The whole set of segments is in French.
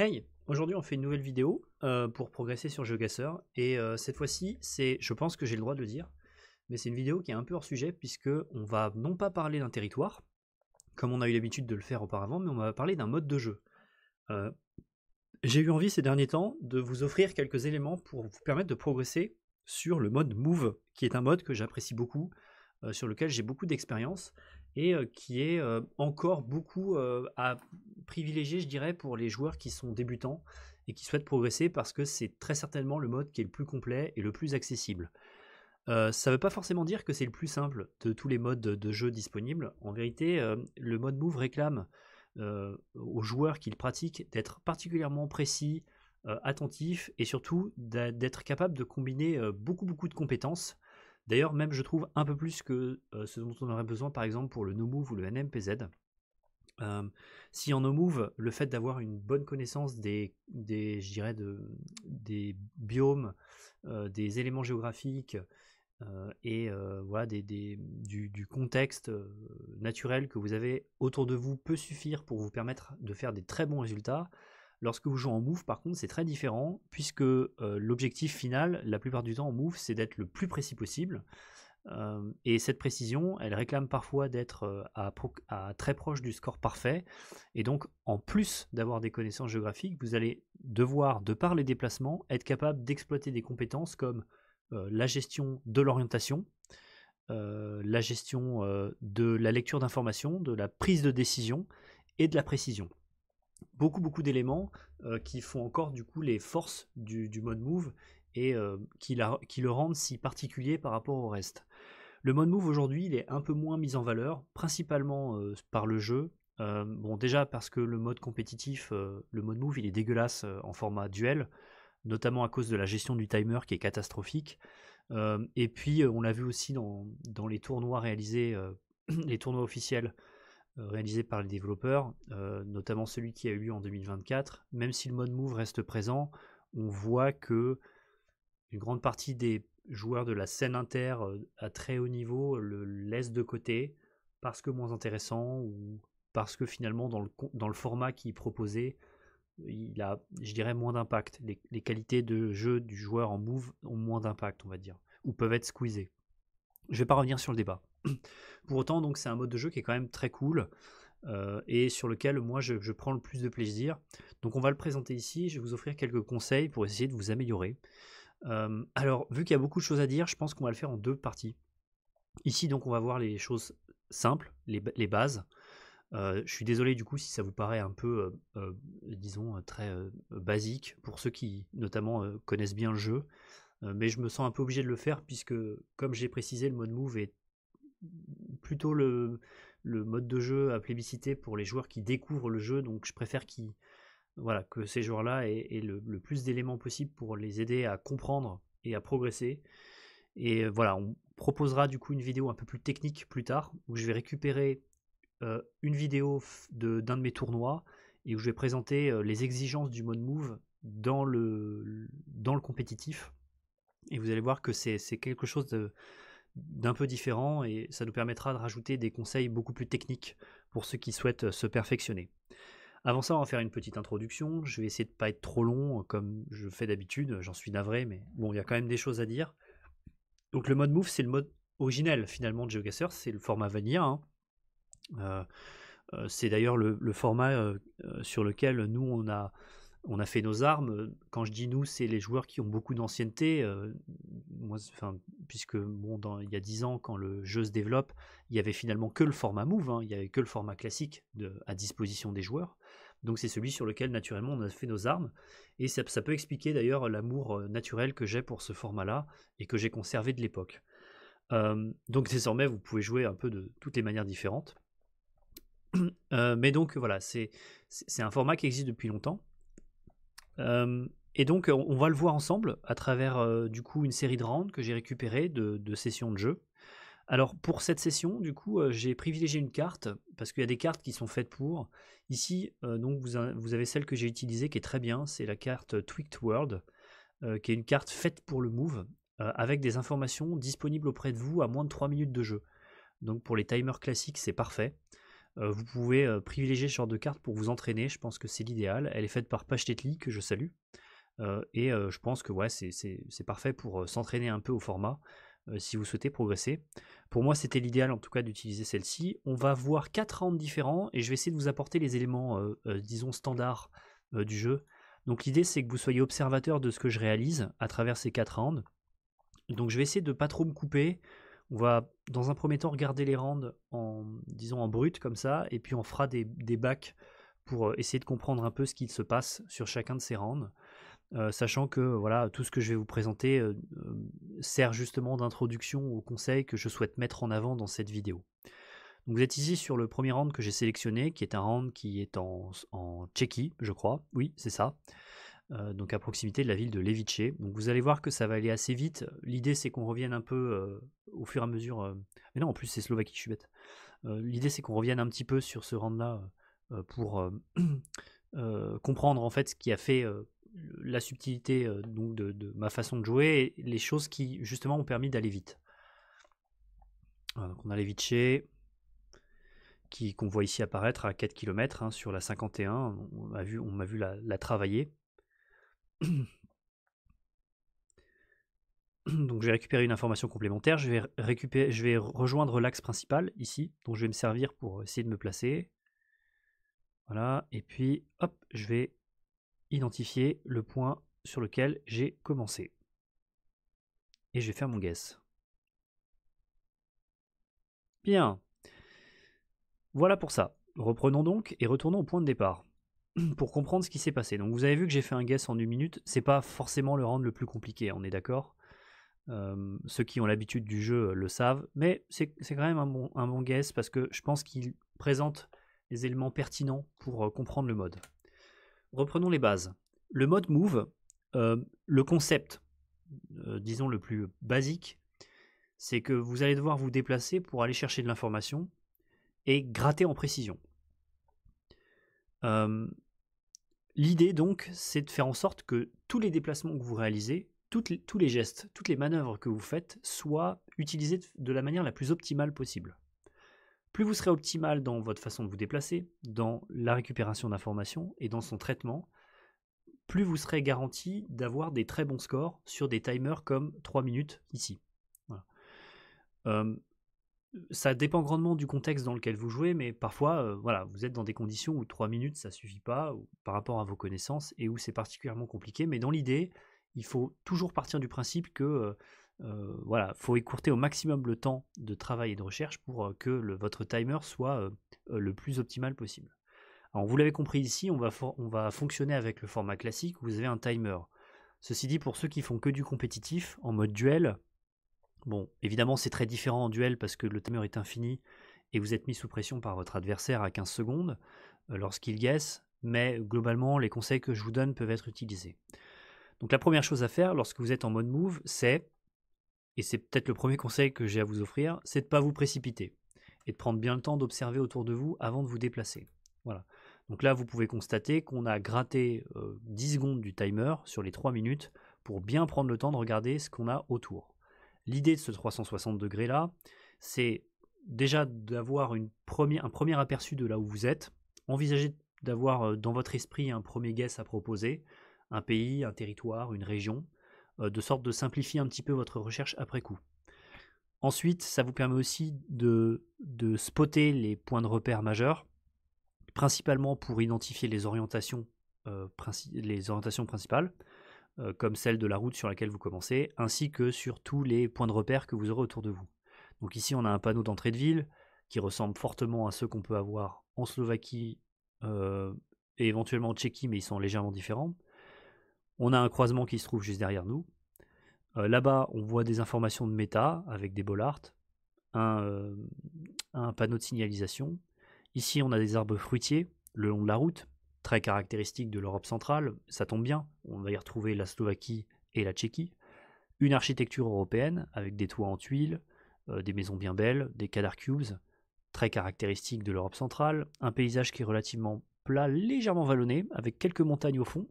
Hey, aujourd'hui on fait une nouvelle vidéo euh, pour progresser sur Jeugasseur et euh, cette fois-ci c'est, je pense que j'ai le droit de le dire, mais c'est une vidéo qui est un peu hors sujet puisque on va non pas parler d'un territoire comme on a eu l'habitude de le faire auparavant, mais on va parler d'un mode de jeu. Euh, j'ai eu envie ces derniers temps de vous offrir quelques éléments pour vous permettre de progresser sur le mode Move, qui est un mode que j'apprécie beaucoup, sur lequel j'ai beaucoup d'expérience et euh, qui est euh, encore beaucoup euh, à privilégier, je dirais, pour les joueurs qui sont débutants et qui souhaitent progresser parce que c'est très certainement le mode qui est le plus complet et le plus accessible. ça ne veut pas forcément dire que c'est le plus simple de tous les modes de jeu disponibles. En vérité, le mode move réclame aux joueurs qui le pratiquent d'être particulièrement précis, attentifs et surtout d'être capable de combiner beaucoup beaucoup de compétences D'ailleurs, même je trouve un peu plus que euh, ce dont on aurait besoin, par exemple, pour le NoMove ou le NMPZ. Euh, si en NoMove, le fait d'avoir une bonne connaissance des, des biomes, euh, des éléments géographiques et voilà, des, du, contexte naturel que vous avez autour de vous peut suffire pour vous permettre de faire des très bons résultats, Lorsque vous jouez en move, par contre, c'est très différent, puisque euh, l'objectif final, la plupart du temps en move, c'est d'être le plus précis possible. Euh, et cette précision, elle réclame parfois d'être euh, à, très proche du score parfait. Et donc, en plus d'avoir des connaissances géographiques, vous allez devoir, de par les déplacements, être capable d'exploiter des compétences comme la gestion de l'orientation, la gestion de la lecture d'informations, de la prise de décision et de la précision beaucoup beaucoup d'éléments euh, qui font encore du coup les forces du, mode move et euh, qui, le rendent si particulier par rapport au reste. Le mode move aujourd'hui il est un peu moins mis en valeur, principalement euh, par le jeu. bon déjà parce que le mode compétitif, le mode move il est dégueulasse en format duel, notamment à cause de la gestion du timer qui est catastrophique. et puis on l'a vu aussi dans, dans les tournois réalisés, les tournois officiels réalisé par les développeurs, euh, notamment celui qui a eu lieu en 2024, même si le mode move reste présent, on voit que une grande partie des joueurs de la scène inter euh, à très haut niveau le laissent de côté parce que moins intéressant ou parce que finalement dans le, dans le format qu'il proposait, il a, je dirais, moins d'impact. Les, les, qualités de jeu du joueur en move ont moins d'impact, on va dire, ou peuvent être squeezées. Je ne vais pas revenir sur le débat. Pour autant, donc c'est un mode de jeu qui est quand même très cool. Euh, et sur lequel moi je, prends le plus de plaisir. Donc on va le présenter ici, je vais vous offrir quelques conseils pour essayer de vous améliorer. Euh, alors vu qu'il y a beaucoup de choses à dire, je pense qu'on va le faire en deux parties. Ici donc on va voir les choses simples, les, bases. Euh, je suis désolé du coup si ça vous paraît un peu, disons, très basique pour ceux qui notamment connaissent bien le jeu, mais je me sens un peu obligé de le faire puisque comme j'ai précisé le mode move est plutôt le, mode de jeu à plébisciter pour les joueurs qui découvrent le jeu, donc je préfère voilà, que ces joueurs-là aient, le, plus d'éléments possible pour les aider à comprendre et à progresser. Et euh, voilà, on proposera du coup une vidéo un peu plus technique plus tard, où je vais récupérer euh, une vidéo d'un de, mes tournois, et où je vais présenter euh, les exigences du mode move dans le, dans le compétitif. Et vous allez voir que c'est quelque chose de d'un peu différent et ça nous permettra de rajouter des conseils beaucoup plus techniques pour ceux qui souhaitent euh, se perfectionner. Avant ça, on va faire une petite introduction. Je vais essayer de ne pas être trop long euh, comme je fais d'habitude. J'en suis navré, mais bon, il y a quand même des choses à dire. Donc le mode move, c'est le mode originel finalement de GeoGuessr. C'est le format vanilla. Hein. Euh, c'est d'ailleurs le, le, format sur lequel nous, on a on a fait nos armes. Quand je dis nous, c'est les joueurs qui ont beaucoup d'ancienneté. Euh, puisque bon, il y a 10 ans, quand le jeu se développe, il y avait finalement que le format Move, hein. il y avait que le format classique de, à disposition des joueurs. Donc c'est celui sur lequel naturellement on a fait nos armes. Et ça, peut expliquer d'ailleurs l'amour euh, naturel que j'ai pour ce format-là et que j'ai conservé de l'époque. Euh, donc désormais, vous pouvez jouer un peu de toutes les manières différentes. mais donc voilà, c'est un format qui existe depuis longtemps et donc, on va le voir ensemble à travers, du coup, une série de rounds que j'ai récupérées de, sessions de jeu. Alors pour cette session, du coup, j'ai privilégié une carte parce qu'il y a des cartes qui sont faites pour. Ici, vous, avez celle que j'ai utilisée qui est très bien, c'est la carte Tweaked World, qui est une carte faite pour le move avec des informations disponibles auprès de vous à moins de 3 minutes de jeu. Donc pour les timers classiques, c'est parfait. Euh, vous pouvez euh, privilégier ce genre de carte pour vous entraîner. Je pense que c'est l'idéal. Elle est faite par Pachetli que je salue. Euh, et je pense que c'est parfait pour s'entraîner un peu au format si vous souhaitez progresser. Pour moi, c'était l'idéal en tout cas d'utiliser celle-ci. On va voir 4 rounds différents et je vais essayer de vous apporter les éléments, disons, standards du jeu. Donc l'idée, c'est que vous soyez observateur de ce que je réalise à travers ces 4 rounds. Donc je vais essayer de ne pas trop me couper, on va dans un premier temps regarder les rounds en disons en brut comme ça, et puis on fera des, bacs pour euh, essayer de comprendre un peu ce qu'il se passe sur chacun de ces rounds. Euh, sachant que voilà tout ce que je vais vous présenter euh, sert justement d'introduction aux conseils que je souhaite mettre en avant dans cette vidéo. vous êtes ici sur le premier round que j'ai sélectionné, qui est un round qui est en, en Tchéquie, je crois. Oui, c'est ça. Euh, donc à proximité de la ville de Levice. Donc vous allez voir que ça va aller assez vite. L'idée c'est qu'on revienne un peu euh, au fur et à mesure. Euh, mais non, en plus c'est Slovaquie, je suis bête. L'idée c'est qu'on revienne un petit peu sur ce round là pour comprendre en fait ce qui a fait la subtilité donc de, ma façon de jouer et les choses qui justement ont permis d'aller vite. on a Levice qu'on voit ici apparaître à 4 km hein, sur la 51. On m'a vu, on vu la travailler donc je vais récupérer une information complémentaire, je vais, récupérer, je vais rejoindre l'axe principal ici, dont je vais me servir pour euh, essayer de me placer. Voilà, et puis hop, je vais identifier le point sur lequel j'ai commencé. Et je vais faire mon guess. Bien. Voilà pour ça. Reprenons donc et retournons au point de départ. pour comprendre ce qui s'est passé. Donc vous avez vu que j'ai fait un guess en une minute, c'est pas forcément le rendre le plus compliqué, hein, on est d'accord euh, ceux qui ont l'habitude du jeu euh, le savent, mais c'est quand même un bon, guess parce que je pense qu'il présente les éléments pertinents pour euh, comprendre le mode. Reprenons les bases. Le mode move, le concept, disons le plus basique, c'est que vous allez devoir vous déplacer pour aller chercher de l'information et gratter en précision. L'idée donc, c'est de faire en sorte que tous les déplacements que vous réalisez, tous les gestes, toutes les manœuvres que vous faites soient utilisés de la manière la plus optimale possible. Plus vous serez optimal dans votre façon de vous déplacer, dans la récupération d'informations et dans son traitement, plus vous serez garanti d'avoir des très bons scores sur des timers comme 3 minutes ici. Voilà. Euh, ça dépend grandement du contexte dans lequel vous jouez, mais parfois, euh, voilà, vous êtes dans des conditions où 3 minutes, ça ne suffit pas par rapport à vos connaissances et où c'est particulièrement compliqué. Mais dans l'idée, il faut toujours partir du principe que euh, euh, voilà, faut écourter au maximum le temps de travail et de recherche pour que votre timer soit le plus optimal possible. Alors, vous l'avez compris ici, on va, fonctionner avec le format classique où vous avez un timer. Ceci dit, pour ceux qui ne font que du compétitif, en mode duel, Bon, évidemment, c'est très différent en duel parce que le timer est infini et vous êtes mis sous pression par votre adversaire à 15 secondes euh, lorsqu'il guesse, mais globalement, les conseils que je vous donne peuvent être utilisés. Donc la première chose à faire lorsque vous êtes en mode move, c'est, et c'est peut-être le premier conseil que j'ai à vous offrir, c'est de ne pas vous précipiter et de prendre bien le temps d'observer autour de vous avant de vous déplacer. Voilà. Donc là, vous pouvez constater qu'on a gratté 10 euh, secondes du timer sur les 3 minutes pour bien prendre le temps de regarder ce qu'on a autour. L'idée de ce 360 degrés là, c'est déjà d'avoir un premier aperçu de là où vous êtes, envisager d'avoir euh, dans votre esprit un premier guess à proposer, un pays, un territoire, une région, euh, de sorte de simplifier un petit peu votre recherche après coup. Ensuite, ça vous permet aussi de, spotter les points de repère majeurs, principalement pour identifier les orientations, euh, les orientations principales, euh, comme celle de la route sur laquelle vous commencez, ainsi que sur tous les points de repère que vous aurez autour de vous. Donc ici, on a un panneau d'entrée de ville qui ressemble fortement à ceux qu'on peut avoir en Slovaquie euh, et éventuellement en Tchéquie, mais ils sont légèrement différents. On a un croisement qui se trouve juste derrière nous. Euh, là-bas, on voit des informations de méta avec des bollards, un panneau de signalisation. Ici, on a des arbres fruitiers le long de la route très caractéristique de l'Europe centrale, ça tombe bien, on va y retrouver la Slovaquie et la Tchéquie, une architecture européenne avec des toits en tuiles, euh, des maisons bien belles, des cadar cubes, très caractéristique de l'Europe centrale, un paysage qui est relativement plat, légèrement vallonné, avec quelques montagnes au fond,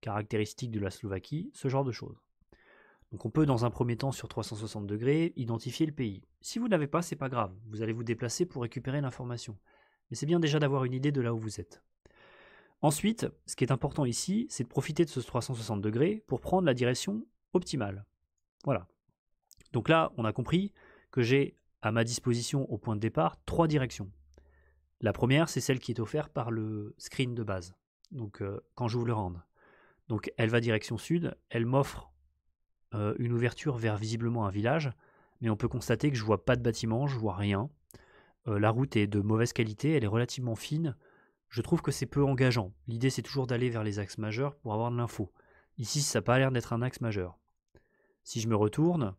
caractéristique de la Slovaquie, ce genre de choses. Donc on peut dans un premier temps sur 360 degrés identifier le pays. Si vous ne l'avez pas, c'est pas grave, vous allez vous déplacer pour récupérer l'information. Mais c'est bien déjà d'avoir une idée de là où vous êtes. Ensuite, ce qui est important ici, c'est de profiter de ce 360 degrés pour prendre la direction optimale. Voilà. Donc là, on a compris que j'ai à ma disposition au point de départ trois directions. La première, c'est celle qui est offerte par le screen de base. Donc quand euh, quand j'ouvre le rende Donc elle va direction sud, elle m'offre euh, une ouverture vers visiblement un village, mais on peut constater que je vois pas de bâtiment, je vois rien. Euh, la route est de mauvaise qualité, elle est relativement fine, je trouve que c'est peu engageant. L'idée c'est toujours d'aller vers les axes majeurs pour avoir de l'info. Ici, ça n'a pas l'air d'être un axe majeur. Si je me retourne,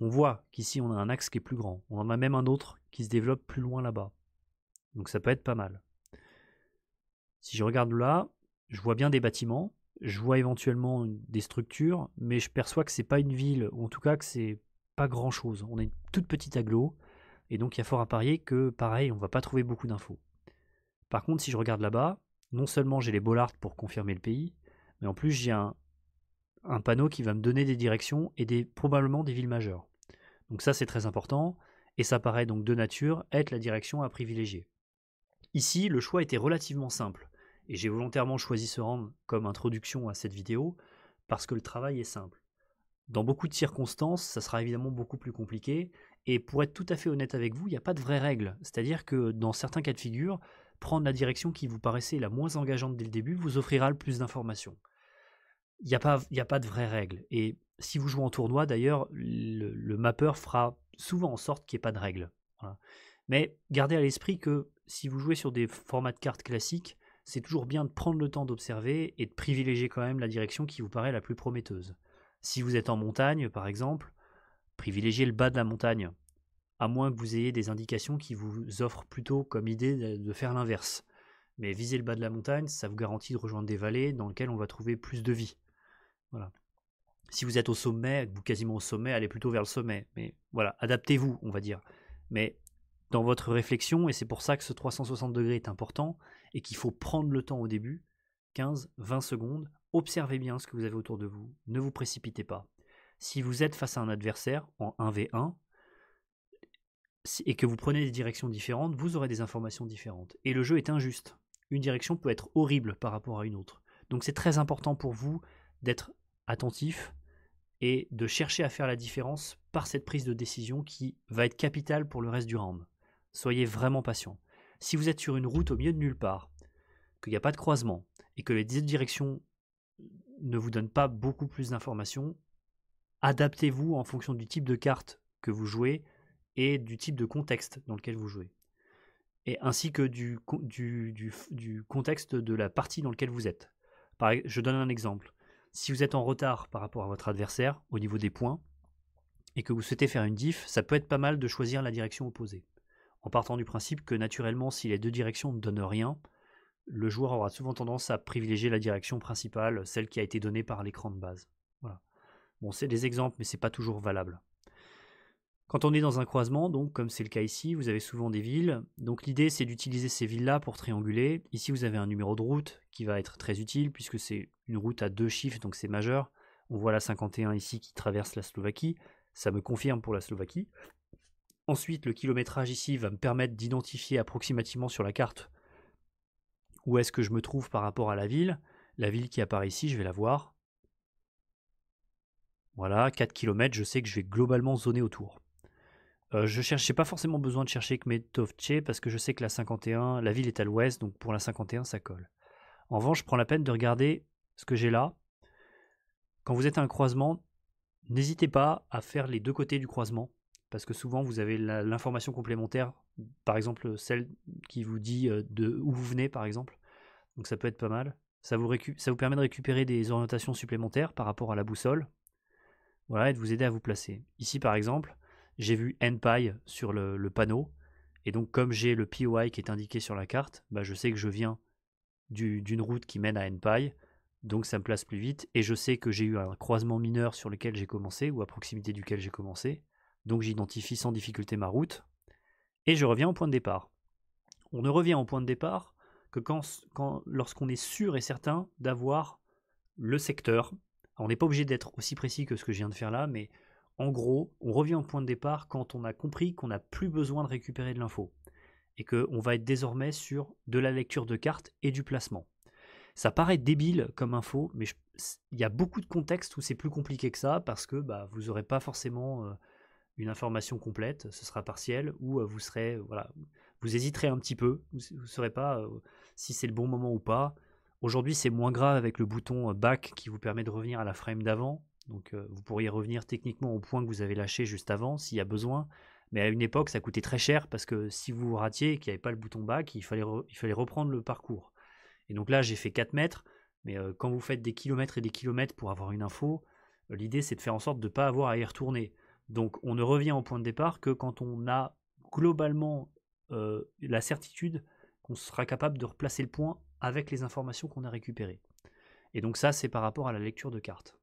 on voit qu'ici on a un axe qui est plus grand. On en a même un autre qui se développe plus loin là-bas. Donc ça peut être pas mal. Si je regarde là, je vois bien des bâtiments, je vois éventuellement des structures, mais je perçois que c'est pas une ville, ou en tout cas que c'est pas grand chose. On est une toute petite aglo, et donc il y a fort à parier que pareil, on va pas trouver beaucoup d'infos. Par contre, si je regarde là-bas, non seulement j'ai les bollards pour confirmer le pays, mais en plus j'ai un, panneau qui va me donner des directions et des, probablement des villes majeures. Donc ça c'est très important, et ça paraît donc de nature être la direction à privilégier. Ici, le choix était relativement simple, et j'ai volontairement choisi ce rang comme introduction à cette vidéo, parce que le travail est simple. Dans beaucoup de circonstances, ça sera évidemment beaucoup plus compliqué, et pour être tout à fait honnête avec vous, il n'y a pas de vraie règle. C'est-à-dire que dans certains cas de figure, prendre la direction qui vous paraissait la moins engageante dès le début vous offrira le plus d'informations. Il n'y a, pas, de vraies règles. Et si vous jouez en tournoi, d'ailleurs, le, mapper fera souvent en sorte qu'il n'y ait pas de règles. Mais gardez à l'esprit que si vous jouez sur des formats de cartes classiques, c'est toujours bien de prendre le temps d'observer et de privilégier quand même la direction qui vous paraît la plus prometteuse. Si vous êtes en montagne, par exemple, privilégiez le bas de la montagne à moins que vous ayez des indications qui vous offrent plutôt comme idée de faire l'inverse. Mais viser le bas de la montagne, ça vous garantit de rejoindre des vallées dans lesquelles on va trouver plus de vie. Voilà. Si vous êtes au sommet, vous quasiment au sommet, allez plutôt vers le sommet. Mais voilà, adaptez-vous, on va dire. Mais dans votre réflexion, et c'est pour ça que ce 360 degrés est important, et qu'il faut prendre le temps au début, 15, 20 secondes, observez bien ce que vous avez autour de vous, ne vous précipitez pas. Si vous êtes face à un adversaire en 1v1, et que vous prenez des directions différentes, vous aurez des informations différentes. Et le jeu est injuste. Une direction peut être horrible par rapport à une autre. Donc c'est très important pour vous d'être attentif et de chercher à faire la différence par cette prise de décision qui va être capitale pour le reste du round. Soyez vraiment patient. Si vous êtes sur une route au milieu de nulle part, qu'il n'y a pas de croisement et que les directions ne vous donnent pas beaucoup plus d'informations, adaptez-vous en fonction du type de carte que vous jouez et du type de contexte dans lequel vous jouez, et ainsi que du, contexte de la partie dans laquelle vous êtes. je donne un exemple. Si vous êtes en retard par rapport à votre adversaire au niveau des points, et que vous souhaitez faire une diff, ça peut être pas mal de choisir la direction opposée. En partant du principe que naturellement, si les deux directions ne donnent rien, le joueur aura souvent tendance à privilégier la direction principale, celle qui a été donnée par l'écran de base. Voilà. Bon, c'est des exemples, mais c'est pas toujours valable. Quand on est dans un croisement, donc comme c'est le cas ici, vous avez souvent des villes. Donc l'idée c'est d'utiliser ces villes-là pour trianguler. Ici vous avez un numéro de route qui va être très utile puisque c'est une route à deux chiffres, donc c'est majeur. On voit la 51 ici qui traverse la Slovaquie. Ça me confirme pour la Slovaquie. Ensuite, le kilométrage ici va me permettre d'identifier approximativement sur la carte où est-ce que je me trouve par rapport à la ville. La ville qui apparaît ici, je vais la voir. Voilà, 4 km, je sais que je vais globalement zoner autour. Euh, je n'ai pas forcément besoin de chercher Kmetovce parce que je sais que la 51, la ville est à l'ouest, donc pour la 51, ça colle. En revanche, je prends la peine de regarder ce que j'ai là. Quand vous êtes à un croisement, n'hésitez pas à faire les deux côtés du croisement parce que souvent vous avez l'information complémentaire, par exemple celle qui vous dit euh, de où vous venez, par exemple. Donc ça peut être pas mal. Ça vous, ça vous permet de récupérer des orientations supplémentaires par rapport à la boussole. Voilà, et de vous aider à vous placer. Ici, par exemple, j'ai vu NPI sur le, panneau. Et donc, comme j'ai le POI qui est indiqué sur la carte, bah, je sais que je viens d'une route qui mène à NPI. Donc, ça me place plus vite. Et je sais que j'ai eu un croisement mineur sur lequel j'ai commencé ou à proximité duquel j'ai commencé. Donc, j'identifie sans difficulté ma route. Et je reviens au point de départ. On ne revient au point de départ que lorsqu'on est sûr et certain d'avoir le secteur. on n'est pas obligé d'être aussi précis que ce que je viens de faire là, mais en gros, on revient au point de départ quand on a compris qu'on n'a plus besoin de récupérer de l'info et qu'on va être désormais sur de la lecture de cartes et du placement. Ça paraît débile comme info, mais il y a beaucoup de contextes où c'est plus compliqué que ça parce que bah, vous n'aurez pas forcément euh, une information complète, ce sera partiel, ou euh, vous serez, euh, voilà, vous hésiterez un petit peu, vous ne saurez pas si c'est le bon moment ou pas. Aujourd'hui, c'est moins grave avec le bouton back qui vous permet de revenir à la frame d'avant, donc euh, vous pourriez revenir techniquement au point que vous avez lâché juste avant s'il y a besoin. Mais à une époque, ça coûtait très cher parce que si vous vous ratiez et qu'il n'y avait pas le bouton back, il fallait, reprendre le parcours. Et donc là, j'ai fait 4 mètres. Mais euh, quand vous faites des kilomètres et des kilomètres pour avoir une info, euh, l'idée c'est de faire en sorte de ne pas avoir à y retourner. Donc on ne revient au point de départ que quand on a globalement la certitude qu'on sera capable de replacer le point avec les informations qu'on a récupérées. Et donc ça, c'est par rapport à la lecture de cartes.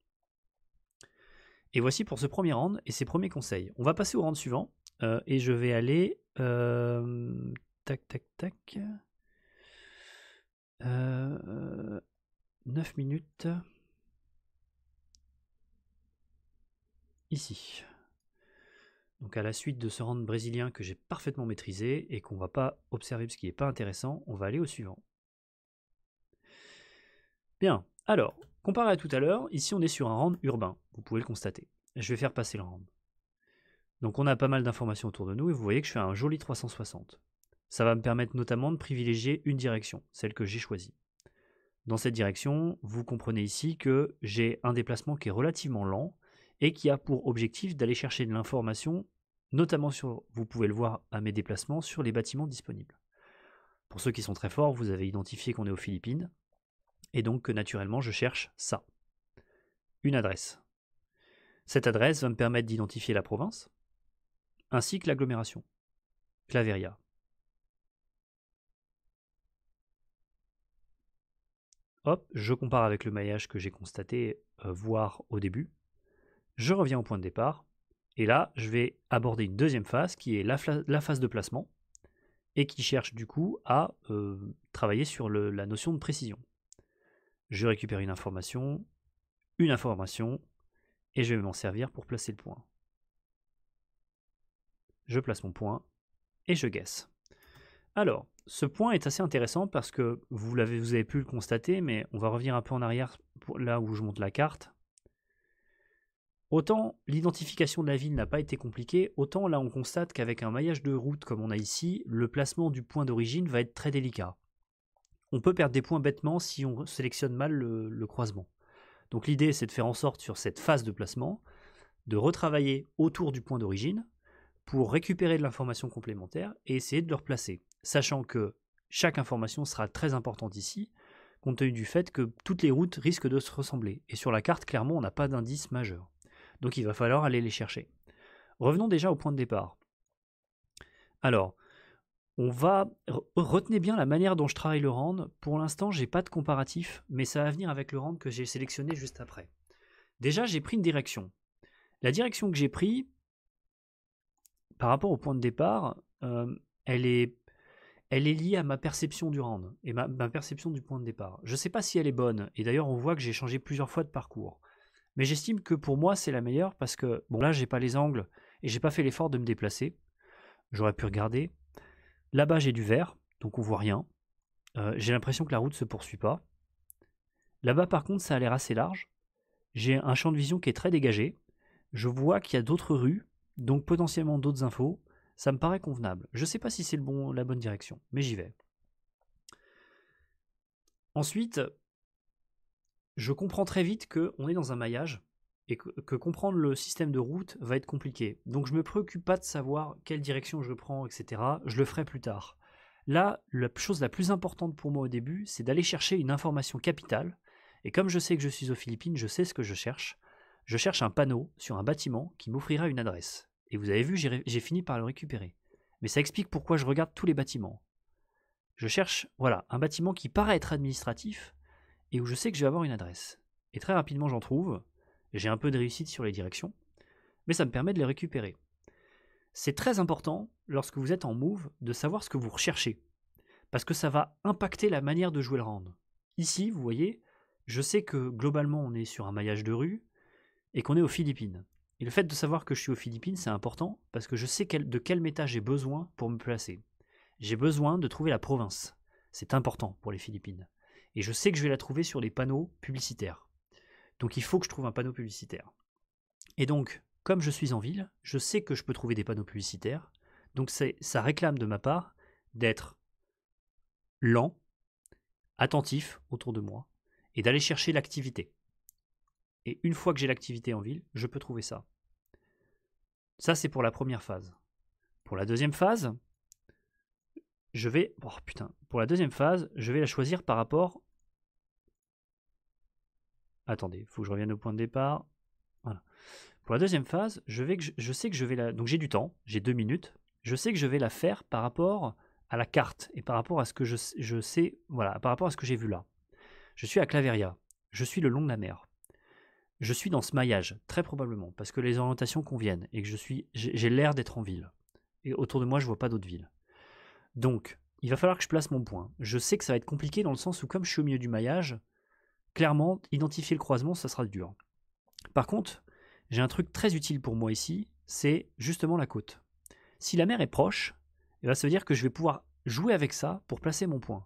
Et voici pour ce premier round et ses premiers conseils. On va passer au round suivant euh, et je vais aller. Euh, tac, tac, tac. 9 euh, minutes. Ici. Donc à la suite de ce round brésilien que j'ai parfaitement maîtrisé et qu'on va pas observer parce qu'il n'est pas intéressant, on va aller au suivant. Bien, alors, Comparé à tout à l'heure, ici on est sur un rand urbain, vous pouvez le constater. Je vais faire passer le rand. Donc on a pas mal d'informations autour de nous et vous voyez que je fais un joli 360. Ça va me permettre notamment de privilégier une direction, celle que j'ai choisie. Dans cette direction, vous comprenez ici que j'ai un déplacement qui est relativement lent et qui a pour objectif d'aller chercher de l'information, notamment sur, vous pouvez le voir à mes déplacements, sur les bâtiments disponibles. Pour ceux qui sont très forts, vous avez identifié qu'on est aux Philippines, et donc, naturellement, je cherche ça. Une adresse. Cette adresse va me permettre d'identifier la province, ainsi que l'agglomération. Claveria. Hop, je compare avec le maillage que j'ai constaté, euh, voire au début. Je reviens au point de départ. Et là, je vais aborder une deuxième phase qui est la, phase de placement et qui cherche du coup à euh, travailler sur la notion de précision je récupère une information, une information, et je vais m'en servir pour placer le point. Je place mon point et je guess. Alors, ce point est assez intéressant parce que vous, avez pu le constater, mais on va revenir un peu en arrière là où je monte la carte. Autant l'identification de la ville n'a pas été compliquée, autant là on constate qu'avec un maillage de route comme on a ici, le placement du point d'origine va être très délicat on peut perdre des points bêtement si on sélectionne mal le, croisement. Donc l'idée, c'est de faire en sorte sur cette phase de placement de retravailler autour du point d'origine pour récupérer de l'information complémentaire et essayer de le replacer, sachant que chaque information sera très importante ici, compte tenu du fait que toutes les routes risquent de se ressembler, et sur la carte, clairement, on n'a pas d'indice majeur. Donc il va falloir aller les chercher. Revenons déjà au point de départ. Alors, on va retenez bien la manière dont je travaille le rand. Pour l'instant, j'ai pas de comparatif, mais ça va venir avec le rand que j'ai sélectionné juste après. Déjà, j'ai pris une direction. La direction que j'ai prise par rapport au point de départ, euh, elle est liée à ma perception du rand et ma, ma perception du point de départ. Je ne sais pas si elle est bonne, et d'ailleurs on voit que j'ai changé plusieurs fois de parcours. Mais j'estime que pour moi c'est la meilleure parce que bon là j'ai pas les angles et j'ai pas fait l'effort de me déplacer. J'aurais pu regarder, Là-bas, j'ai du vert, donc on voit rien. Euh, j'ai l'impression que la route se poursuit pas. Là-bas, par contre, ça a l'air assez large. J'ai un champ de vision qui est très dégagé. Je vois qu'il y a d'autres rues, donc potentiellement d'autres infos. Ça me paraît convenable. Je ne sais pas si c'est bon, la bonne direction, mais j'y vais. Ensuite, je comprends très vite qu'on est dans un maillage et que, comprendre le système de route va être compliqué. Donc je me préoccupe pas de savoir quelle direction je prends, etc. Je le ferai plus tard. Là, la chose la plus importante pour moi au début, c'est d'aller chercher une information capitale. Et comme je sais que je suis aux Philippines, je sais ce que je cherche. Je cherche un panneau sur un bâtiment qui m'offrira une adresse. Et vous avez vu, j'ai fini par le récupérer. Mais ça explique pourquoi je regarde tous les bâtiments. Je cherche, voilà, un bâtiment qui paraît être administratif et où je sais que je vais avoir une adresse. Et très rapidement, j'en trouve, j'ai un peu de réussite sur les directions, mais ça me permet de les récupérer. C'est très important, lorsque vous êtes en move, de savoir ce que vous recherchez, parce que ça va impacter la manière de jouer le round. Ici, vous voyez, je sais que globalement on est sur un maillage de rue et qu'on est aux Philippines. Et le fait de savoir que je suis aux Philippines, c'est important, parce que je sais de quel méta j'ai besoin pour me placer. J'ai besoin de trouver la province. C'est important pour les Philippines. Et je sais que je vais la trouver sur les panneaux publicitaires. Donc il faut que je trouve un panneau publicitaire. Et donc, comme je suis en ville, je sais que je peux trouver des panneaux publicitaires. Donc ça réclame de ma part d'être lent, attentif autour de moi et d'aller chercher l'activité. Et une fois que j'ai l'activité en ville, je peux trouver ça. Ça, c'est pour la première phase. Pour la deuxième phase, je vais. Oh putain. Pour la deuxième phase, je vais la choisir par rapport Attendez, il faut que je revienne au point de départ. Voilà. Pour la deuxième phase, je, sais que je vais la... Donc j'ai du temps, j'ai deux minutes. Je sais que je vais la faire par rapport à la carte et par rapport à ce que je, je sais, voilà, par rapport à ce que j'ai vu là. Je suis à Claveria. Je suis le long de la mer. Je suis dans ce maillage, très probablement, parce que les orientations conviennent et que je suis, j'ai l'air d'être en ville. Et autour de moi, je vois pas d'autres villes. Donc, il va falloir que je place mon point. Je sais que ça va être compliqué dans le sens où, comme je suis au milieu du maillage, clairement, identifier le croisement, ça sera dur. Par contre, j'ai un truc très utile pour moi ici, c'est justement la côte. Si la mer est proche, eh ben, ça veut dire que je vais pouvoir jouer avec ça pour placer mon point.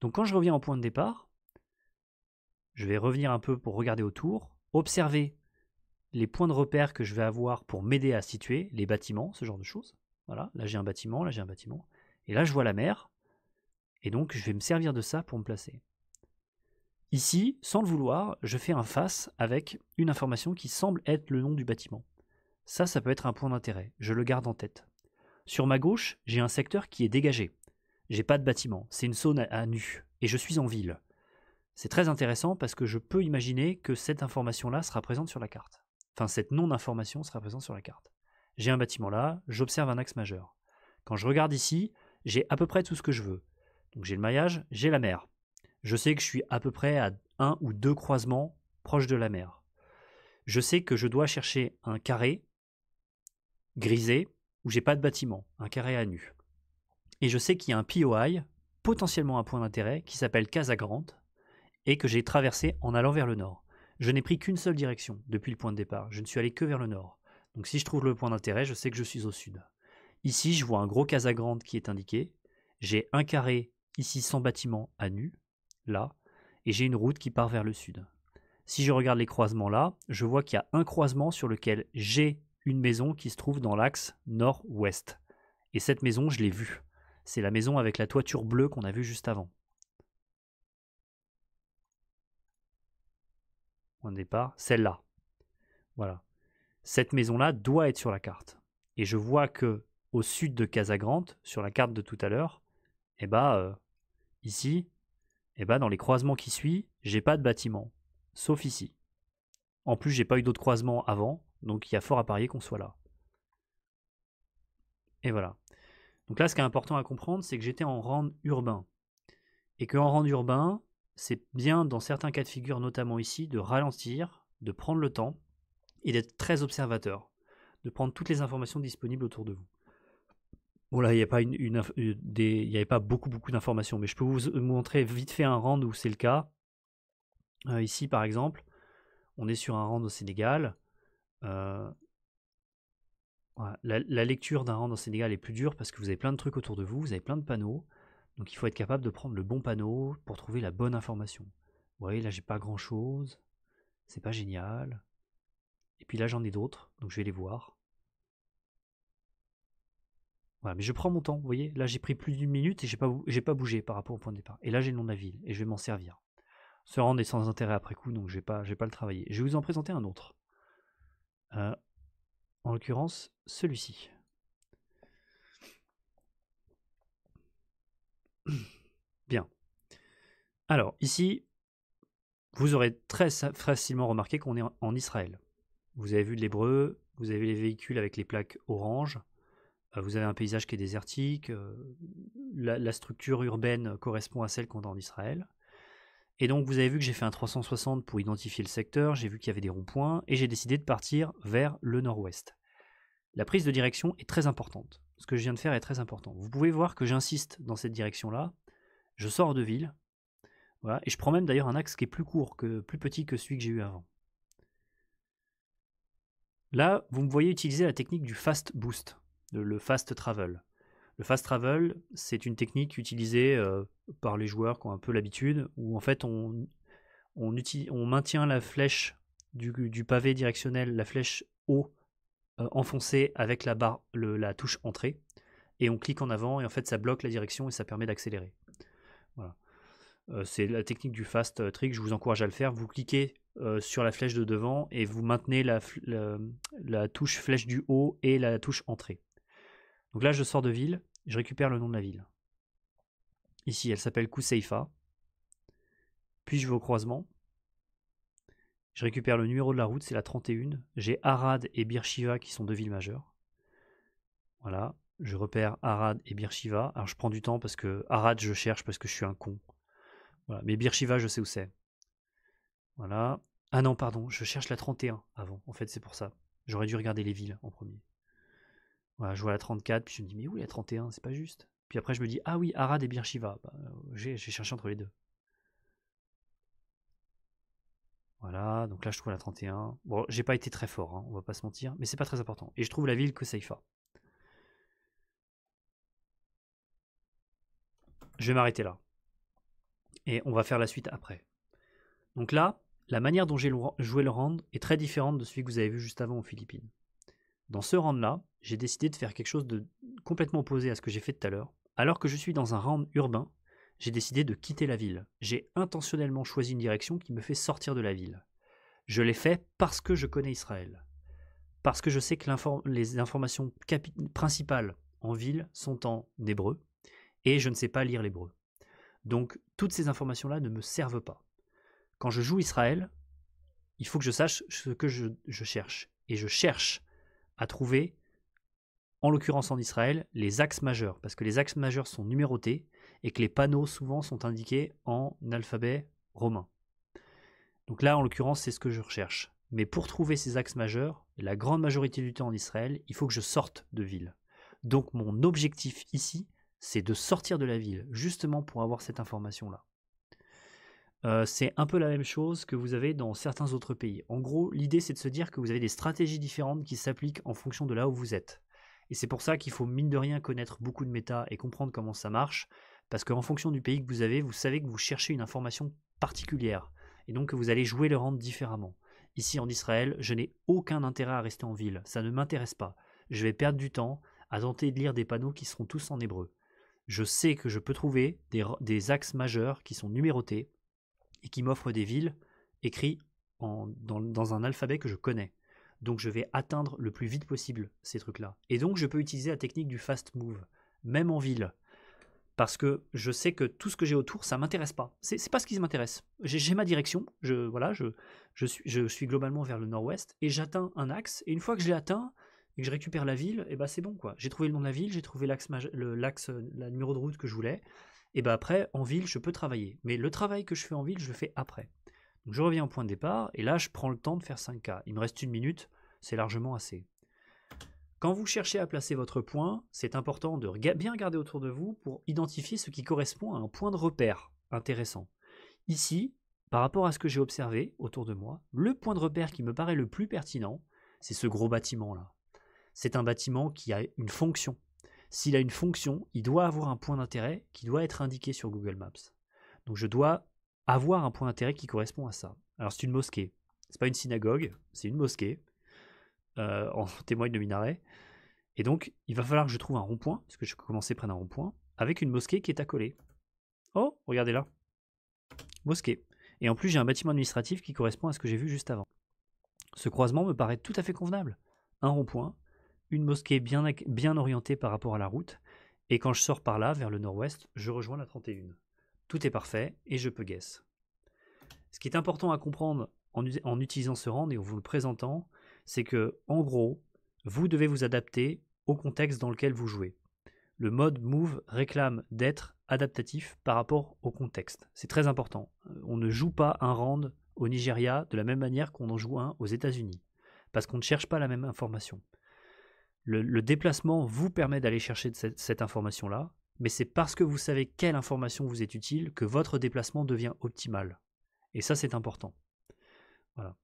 Donc quand je reviens au point de départ, je vais revenir un peu pour regarder autour, observer les points de repère que je vais avoir pour m'aider à situer les bâtiments, ce genre de choses. Voilà, là j'ai un bâtiment, là j'ai un bâtiment. Et là je vois la mer, et donc je vais me servir de ça pour me placer. Ici, sans le vouloir, je fais un face avec une information qui semble être le nom du bâtiment. Ça, ça peut être un point d'intérêt, je le garde en tête. Sur ma gauche, j'ai un secteur qui est dégagé. J'ai pas de bâtiment, c'est une zone à nu, et je suis en ville. C'est très intéressant parce que je peux imaginer que cette information-là sera présente sur la carte. Enfin, cette non-information sera présente sur la carte. J'ai un bâtiment là, j'observe un axe majeur. Quand je regarde ici, j'ai à peu près tout ce que je veux. Donc j'ai le maillage, j'ai la mer. Je sais que je suis à peu près à un ou deux croisements proches de la mer. Je sais que je dois chercher un carré grisé où j'ai pas de bâtiment, un carré à nu. Et je sais qu'il y a un POI, potentiellement un point d'intérêt, qui s'appelle Casa Grande et que j'ai traversé en allant vers le nord. Je n'ai pris qu'une seule direction depuis le point de départ, je ne suis allé que vers le nord. Donc si je trouve le point d'intérêt, je sais que je suis au sud. Ici, je vois un gros Casa Grande qui est indiqué. J'ai un carré ici sans bâtiment à nu là, et j'ai une route qui part vers le sud. Si je regarde les croisements là, je vois qu'il y a un croisement sur lequel j'ai une maison qui se trouve dans l'axe nord-ouest. Et cette maison, je l'ai vue. C'est la maison avec la toiture bleue qu'on a vue juste avant. On départ. départ, celle-là. Voilà. Cette maison-là doit être sur la carte. Et je vois que au sud de Casagrande, sur la carte de tout à l'heure, eh ben, euh, ici, et eh ben, dans les croisements qui suivent, j'ai pas de bâtiment, sauf ici. En plus, j'ai pas eu d'autres croisements avant, donc il y a fort à parier qu'on soit là. Et voilà. Donc là, ce qui est important à comprendre, c'est que j'étais en rang urbain. Et qu'en rang urbain, c'est bien dans certains cas de figure, notamment ici, de ralentir, de prendre le temps et d'être très observateur, de prendre toutes les informations disponibles autour de vous. Bon là, il n'y euh, avait pas pas beaucoup beaucoup d'informations, mais je peux vous montrer vite fait un rand où c'est le cas. Euh, ici, par exemple, on est sur un rand au Sénégal. Euh, la, lecture d'un rand au Sénégal est plus dure parce que vous avez plein de trucs autour de vous, vous avez plein de panneaux, donc il faut être capable de prendre le bon panneau pour trouver la bonne information. Vous voyez, là j'ai pas grand chose, c'est pas génial. Et puis là j'en ai d'autres, donc je vais les voir. Voilà, mais je prends mon temps, vous voyez, là j'ai pris plus d'une minute et j'ai pas, pas bougé par rapport au point de départ. Et là j'ai le nom de la ville et je vais m'en servir. Ce rendre est sans intérêt après coup, donc je vais pas, vais pas le travailler. Je vais vous en présenter un autre. Euh, en l'occurrence, celui-ci. Bien. Alors, ici, vous aurez très facilement remarqué qu'on est en Israël. Vous avez vu de l'hébreu, vous avez les véhicules avec les plaques oranges. Euh, vous avez un paysage qui est désertique, euh, la, structure urbaine correspond à celle qu'on a en Israël. Et donc vous avez vu que j'ai fait un 360 pour identifier le secteur, j'ai vu qu'il y avait des ronds-points, et j'ai décidé de partir vers le nord-ouest. La prise de direction est très importante. Ce que je viens de faire est très important. Vous pouvez voir que j'insiste dans cette direction-là. Je sors de ville. Voilà, et je prends même d'ailleurs un axe qui est plus court, que, plus petit que celui que j'ai eu avant. Là, vous me voyez utiliser la technique du fast boost le fast travel. Le fast travel, c'est une technique utilisée euh, par les joueurs qui ont un peu l'habitude, où en fait on, on, maintient la flèche du, pavé directionnel, la flèche haut euh, enfoncée avec la, barre, la touche entrée, et on clique en avant, et en fait ça bloque la direction et ça permet d'accélérer. Voilà. Euh, c'est la technique du fast trick, je vous encourage à le faire. Vous cliquez sur la flèche de devant et vous maintenez la, la, touche flèche du haut et la touche entrée. Donc là, je sors de ville, je récupère le nom de la ville. Ici, elle s'appelle Kuseifa. Puis je vais au croisement. Je récupère le numéro de la route, c'est la 31. J'ai Arad et Birshiva qui sont deux villes majeures. Voilà, je repère Arad et Birshiva. Alors je prends du temps parce que Arad, je cherche parce que je suis un con. Voilà, mais Birshiva, je sais où c'est. Voilà. Ah non, pardon, je cherche la 31 avant. En fait, c'est pour ça. J'aurais dû regarder les villes en premier. Voilà, je vois la 34, puis je me dis, mais où est la 31 C'est pas juste. Puis après, je me dis, ah oui, Arad et Birshiva. Bah, j'ai cherché entre les deux. Voilà, donc là, je trouve la 31. Bon, j'ai pas été très fort, hein, on va pas se mentir, mais c'est pas très important. Et je trouve la ville que Saifa. Je vais m'arrêter là. Et on va faire la suite après. Donc là, la manière dont j'ai joué le round est très différente de celui que vous avez vu juste avant aux Philippines. Dans ce round-là, j'ai décidé de faire quelque chose de complètement opposé à ce que j'ai fait tout à l'heure. Alors que je suis dans un round urbain, j'ai décidé de quitter la ville. J'ai intentionnellement choisi une direction qui me fait sortir de la ville. Je l'ai fait parce que je connais Israël. Parce que je sais que les informations principales en ville sont en hébreu et je ne sais pas lire l'hébreu. Donc toutes ces informations-là ne me servent pas. Quand je joue Israël, il faut que je sache ce que je cherche. Et je cherche à trouver, en l'occurrence en Israël, les axes majeurs, parce que les axes majeurs sont numérotés et que les panneaux souvent sont indiqués en alphabet romain. Donc là, en l'occurrence, c'est ce que je recherche. Mais pour trouver ces axes majeurs, la grande majorité du temps en Israël, il faut que je sorte de ville. Donc mon objectif ici, c'est de sortir de la ville, justement pour avoir cette information-là. Euh, c'est un peu la même chose que vous avez dans certains autres pays. En gros, l'idée c'est de se dire que vous avez des stratégies différentes qui s'appliquent en fonction de là où vous êtes. Et c'est pour ça qu'il faut mine de rien connaître beaucoup de méta et comprendre comment ça marche, parce qu'en fonction du pays que vous avez, vous savez que vous cherchez une information particulière, et donc que vous allez jouer le rang différemment. Ici en Israël, je n'ai aucun intérêt à rester en ville, ça ne m'intéresse pas. Je vais perdre du temps à tenter de lire des panneaux qui seront tous en hébreu. Je sais que je peux trouver des axes majeurs qui sont numérotés, et qui m'offre des villes écrites dans, un alphabet que je connais. Donc je vais atteindre le plus vite possible ces trucs-là. Et donc je peux utiliser la technique du fast move, même en ville. Parce que je sais que tout ce que j'ai autour, ça m'intéresse pas. C'est pas ce qui m'intéresse. J'ai ma direction. Je voilà, je, suis, globalement vers le nord-ouest et j'atteins un axe. Et une fois que je l'ai atteint, et que je récupère la ville, et eh ben, c'est bon quoi. J'ai trouvé le nom de la ville, j'ai trouvé l'axe, le, euh, la numéro de route que je voulais et ben après, en ville, je peux travailler. Mais le travail que je fais en ville, je le fais après. Donc je reviens au point de départ, et là, je prends le temps de faire 5K. Il me reste une minute, c'est largement assez. Quand vous cherchez à placer votre point, c'est important de bien regarder autour de vous pour identifier ce qui correspond à un point de repère intéressant. Ici, par rapport à ce que j'ai observé autour de moi, le point de repère qui me paraît le plus pertinent, c'est ce gros bâtiment-là. C'est un bâtiment qui a une fonction, s'il a une fonction, il doit avoir un point d'intérêt qui doit être indiqué sur Google Maps. Donc je dois avoir un point d'intérêt qui correspond à ça. Alors c'est une mosquée. C'est pas une synagogue, c'est une mosquée. Euh, en témoigne le minaret. Et donc il va falloir que je trouve un rond-point, parce que je à près d'un rond-point, avec une mosquée qui est accolée. Oh, regardez là. Mosquée. Et en plus j'ai un bâtiment administratif qui correspond à ce que j'ai vu juste avant. Ce croisement me paraît tout à fait convenable. Un rond-point, une mosquée bien, orientée par rapport à la route, et quand je sors par là, vers le nord-ouest, je rejoins la 31. Tout est parfait, et je peux guess. Ce qui est important à comprendre en, utilisant ce rand et en vous le présentant, c'est que, en gros, vous devez vous adapter au contexte dans lequel vous jouez. Le mode move réclame d'être adaptatif par rapport au contexte. C'est très important. Euh, on ne joue pas un rand au Nigeria de la même manière qu'on en joue un aux États-Unis, parce qu'on ne cherche pas la même information. Le, déplacement vous permet d'aller chercher cette, information-là, mais c'est parce que vous savez quelle information vous est utile que votre déplacement devient optimal. Et ça, c'est important. Voilà.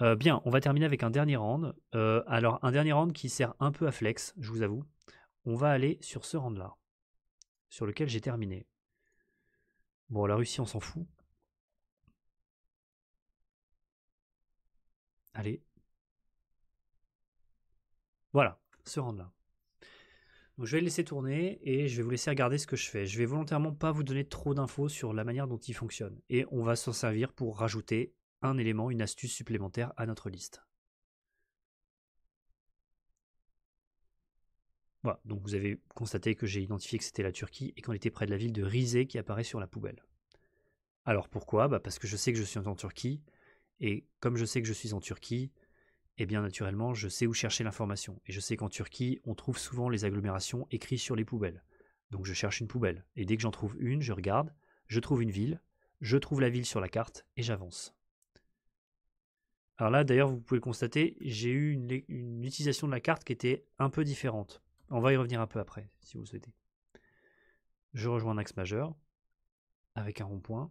Euh, bien, on va terminer avec un dernier round. Euh, alors, un dernier round qui sert un peu à flex, je vous avoue. On va aller sur ce round-là, sur lequel j'ai terminé. Bon, la Russie, on s'en fout. Allez. Voilà se rendre là. Donc je vais le laisser tourner et je vais vous laisser regarder ce que je fais. Je vais volontairement pas vous donner trop d'infos sur la manière dont il fonctionne et on va s'en servir pour rajouter un élément, une astuce supplémentaire à notre liste. Voilà, donc vous avez constaté que j'ai identifié que c'était la Turquie et qu'on était près de la ville de Rizé qui apparaît sur la poubelle. Alors pourquoi bah, Parce que je sais que je suis en Turquie, et comme je sais que je suis en Turquie, et eh bien naturellement, je sais où chercher l'information. Et je sais qu'en Turquie, on trouve souvent les agglomérations écrites sur les poubelles. Donc je cherche une poubelle. Et dès que j'en trouve une, je regarde, je trouve une ville, je trouve la ville sur la carte et j'avance. Alors là, d'ailleurs, vous pouvez le constater, j'ai eu une, une, utilisation de la carte qui était un peu différente. On va y revenir un peu après, si vous le souhaitez. Je rejoins un axe majeur avec un rond-point.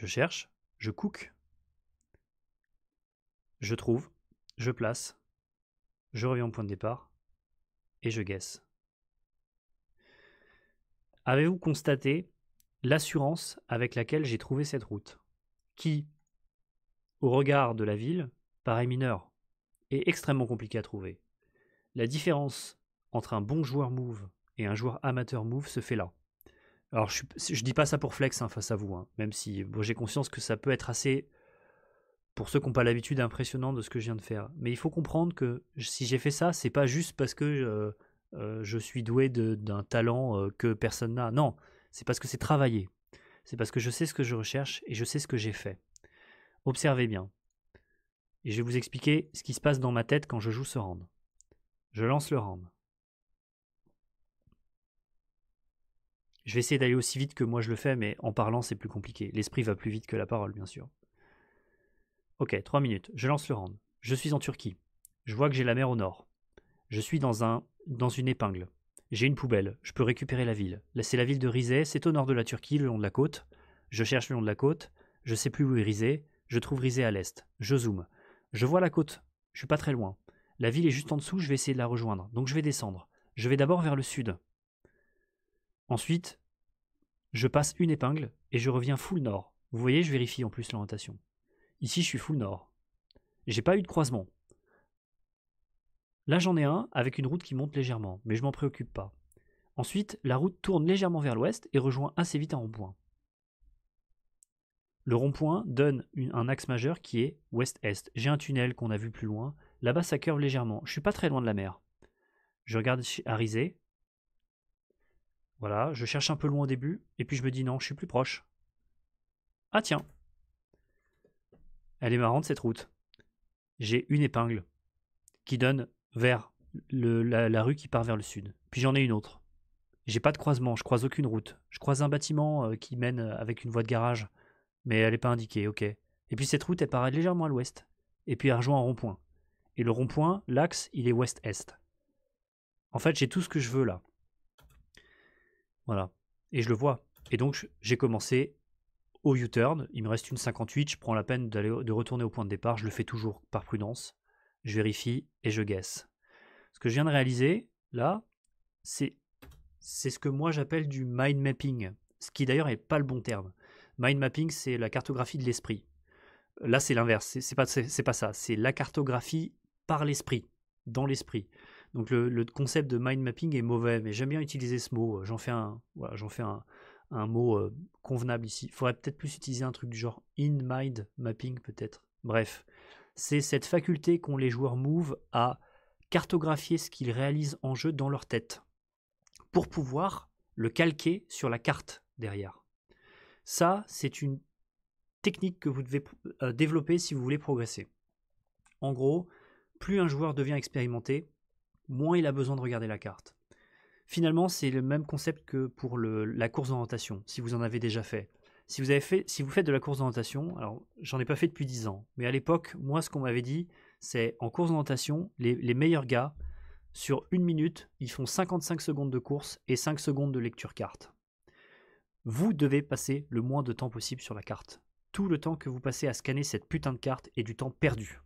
Je cherche, je cook. Je trouve, je place, je reviens au point de départ et je guesse. Avez-vous constaté l'assurance avec laquelle j'ai trouvé cette route qui, au regard de la ville, paraît mineure et extrêmement compliquée à trouver. La différence entre un bon joueur move et un joueur amateur move se fait là. Alors, je, ne dis pas ça pour flex hein, face à vous, hein, même si j'ai conscience que ça peut être assez, pour ceux qui n'ont pas l'habitude, impressionnant de ce que je viens de faire. Mais il faut comprendre que si j'ai fait ça, c'est pas juste parce que euh, euh, je suis doué d'un talent euh, que personne n'a. Non, c'est parce que c'est travaillé. C'est parce que je sais ce que je recherche et je sais ce que j'ai fait. Observez bien. Et je vais vous expliquer ce qui se passe dans ma tête quand je joue ce round. Je lance le round. Je vais essayer d'aller aussi vite que moi je le fais, mais en parlant c'est plus compliqué. L'esprit va plus vite que la parole, bien sûr. Ok, 3 minutes. Je lance le round. Je suis en Turquie. Je vois que j'ai la mer au nord. Je suis dans, un, dans une épingle. J'ai une poubelle. Je peux récupérer la ville. Là, c'est la ville de Rizé. C'est au nord de la Turquie, le long de la côte. Je cherche le long de la côte. Je sais plus où est Rizé. Je trouve Rizé à l'est. Je zoome. Je vois la côte. Je suis pas très loin. La ville est juste en dessous. Je vais essayer de la rejoindre. Donc je vais descendre. Je vais d'abord vers le sud. Ensuite, je passe une épingle et je reviens full nord. Vous voyez, je vérifie en plus l'orientation. Ici, je suis full nord. J'ai pas eu de croisement. Là, j'en ai un avec une route qui monte légèrement, mais je m'en préoccupe pas. Ensuite, la route tourne légèrement vers l'ouest et rejoint assez vite un rond-point. Le rond-point donne un axe majeur qui est ouest-est. J'ai un tunnel qu'on a vu plus loin. Là-bas, ça curve légèrement. Je suis pas très loin de la mer. Je regarde à voilà, je cherche un peu loin au début, et puis je me dis non, je suis plus proche. Ah tiens, elle est marrante cette route. J'ai une épingle qui donne vers la, rue qui part vers le sud. Puis j'en ai une autre. J'ai pas de croisement, je croise aucune route. Je croise un bâtiment euh, qui mène euh, avec une voie de garage, mais elle n'est pas indiquée, ok. Et puis cette route, elle paraît légèrement à l'ouest, et puis elle rejoint un rond-point. Et le rond-point, l'axe, il est ouest-est. En fait, j'ai tout ce que je veux là. Voilà. Et je le vois. Et donc, j'ai commencé au U-turn. Il me reste une 58. Je prends la peine de retourner au point de départ. Je le fais toujours par prudence. Je vérifie et je guesse. Ce que je viens de réaliser, là, c'est ce que moi j'appelle du mind mapping. Ce qui d'ailleurs n'est pas le bon terme. Mind mapping, c'est la cartographie de l'esprit. Là, c'est l'inverse. C'est pas ça. C'est la cartographie par l'esprit, dans l'esprit. Donc le, concept de mind mapping est mauvais, mais j'aime bien utiliser ce mot. Euh, j'en fais un, j'en fais un, mot euh, convenable ici. Il faudrait peut-être plus utiliser un truc du genre in mind mapping peut-être. Bref, c'est cette faculté qu'ont les joueurs Move à cartographier ce qu'ils réalisent en jeu dans leur tête pour pouvoir le calquer sur la carte derrière. Ça, c'est une technique que vous devez euh, développer si vous voulez progresser. En gros, plus un joueur devient expérimenté, moins il a besoin de regarder la carte. Finalement, c'est le même concept que pour la course d'orientation, si vous en avez déjà fait. Si vous, avez fait, si vous faites de la course d'orientation, alors j'en ai pas fait depuis 10 ans, mais à l'époque, moi, ce qu'on m'avait dit, c'est en course d'orientation, les, les meilleurs gars, sur une minute, ils font 55 secondes de course et 5 secondes de lecture carte. Vous devez passer le moins de temps possible sur la carte. Tout le temps que vous passez à scanner cette putain de carte est du temps perdu.